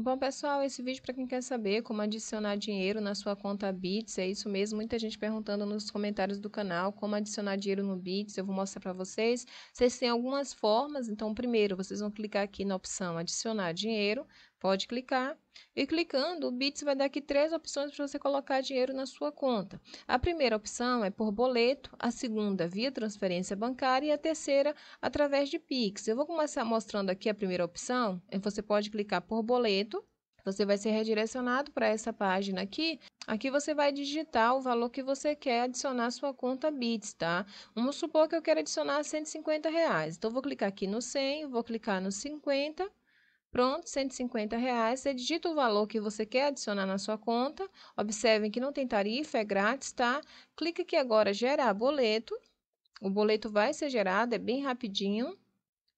Bom, pessoal, esse vídeo para quem quer saber como adicionar dinheiro na sua conta Bits, é isso mesmo, muita gente perguntando nos comentários do canal como adicionar dinheiro no Bits, eu vou mostrar para vocês. Vocês têm algumas formas, então primeiro vocês vão clicar aqui na opção adicionar dinheiro, pode clicar, e clicando, o Bits vai dar aqui três opções para você colocar dinheiro na sua conta. A primeira opção é por boleto, a segunda via transferência bancária e a terceira através de Pix. Eu vou começar mostrando aqui a primeira opção. Você pode clicar por boleto, você vai ser redirecionado para essa página aqui. Aqui você vai digitar o valor que você quer adicionar à sua conta Bits, tá? Vamos supor que eu quero adicionar 150 reais. Então, vou clicar aqui no 100, vou clicar no 50 Pronto, 150 reais. Você digita o valor que você quer adicionar na sua conta. Observem que não tem tarifa, é grátis, tá? Clica aqui agora gerar boleto. O boleto vai ser gerado, é bem rapidinho.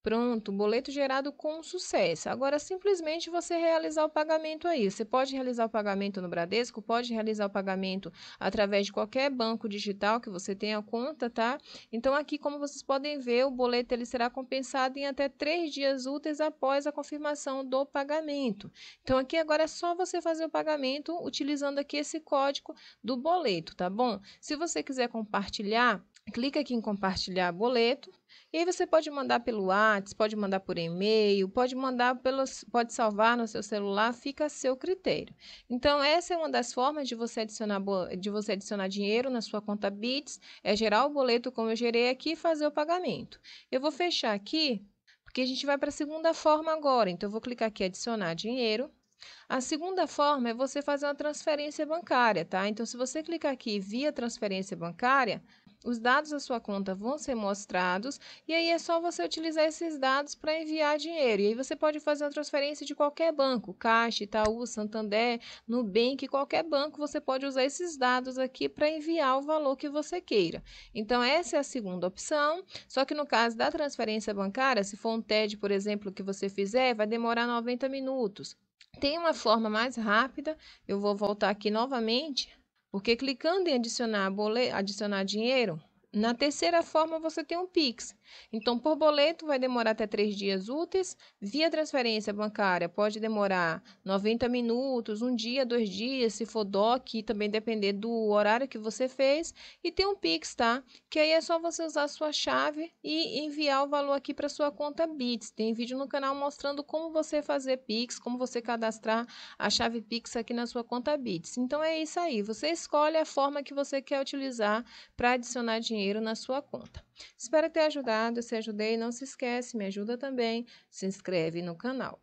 Pronto, boleto gerado com sucesso. Agora, simplesmente você realizar o pagamento aí. Você pode realizar o pagamento no Bradesco, pode realizar o pagamento através de qualquer banco digital que você tenha conta, tá? Então, aqui, como vocês podem ver, o boleto ele será compensado em até três dias úteis após a confirmação do pagamento. Então, aqui agora é só você fazer o pagamento utilizando aqui esse código do boleto, tá bom? Se você quiser compartilhar, clica aqui em compartilhar boleto e aí você pode mandar pelo WhatsApp, pode mandar por e-mail, pode mandar pelos, pode salvar no seu celular, fica a seu critério. Então essa é uma das formas de você adicionar de você adicionar dinheiro na sua conta Bits, é gerar o boleto como eu gerei aqui e fazer o pagamento. Eu vou fechar aqui porque a gente vai para a segunda forma agora. Então eu vou clicar aqui adicionar dinheiro. A segunda forma é você fazer uma transferência bancária, tá? Então, se você clicar aqui via transferência bancária, os dados da sua conta vão ser mostrados e aí é só você utilizar esses dados para enviar dinheiro. E aí você pode fazer uma transferência de qualquer banco, Caixa, Itaú, Santander, Nubank, qualquer banco, você pode usar esses dados aqui para enviar o valor que você queira. Então essa é a segunda opção, só que no caso da transferência bancária, se for um TED, por exemplo, que você fizer, vai demorar 90 minutos. Tem uma forma mais rápida, eu vou voltar aqui novamente porque clicando em adicionar, boleto, adicionar dinheiro, na terceira forma, você tem um PIX. Então, por boleto, vai demorar até três dias úteis. Via transferência bancária, pode demorar 90 minutos, um dia, dois dias, se for DOC, também depender do horário que você fez. E tem um PIX, tá? Que aí é só você usar a sua chave e enviar o valor aqui para sua conta BITS. Tem vídeo no canal mostrando como você fazer PIX, como você cadastrar a chave PIX aqui na sua conta BITS. Então, é isso aí. Você escolhe a forma que você quer utilizar para adicionar dinheiro dinheiro na sua conta. Espero ter ajudado. Se ajudei, não se esquece, me ajuda também. Se inscreve no canal.